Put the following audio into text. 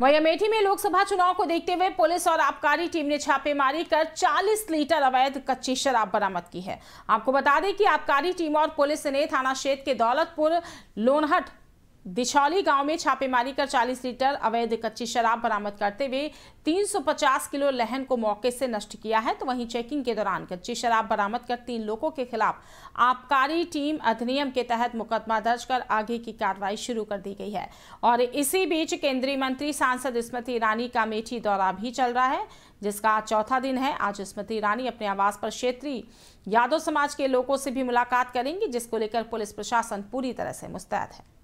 वही अमेठी में लोकसभा चुनाव को देखते हुए पुलिस और आबकारी टीम ने छापेमारी कर 40 लीटर अवैध कच्ची शराब बरामद की है आपको बता दें कि आबकारी टीम और पुलिस ने थाना क्षेत्र के दौलतपुर लोनहट दिशौली गांव में छापेमारी कर 40 लीटर अवैध कच्ची शराब बरामद करते हुए 350 किलो लहन को मौके से नष्ट किया है तो वहीं चेकिंग के दौरान कच्ची शराब बरामद कर तीन लोगों के खिलाफ आबकारी टीम अधिनियम के तहत मुकदमा दर्ज कर आगे की कार्रवाई शुरू कर दी गई है और इसी बीच केंद्रीय मंत्री सांसद स्मृति ईरानी का मेठी दौरा भी चल रहा है जिसका आज चौथा दिन है आज स्मृति ईरानी अपने आवास पर क्षेत्रीय यादव समाज के लोगों से भी मुलाकात करेंगी जिसको लेकर पुलिस प्रशासन पूरी तरह से मुस्तैद है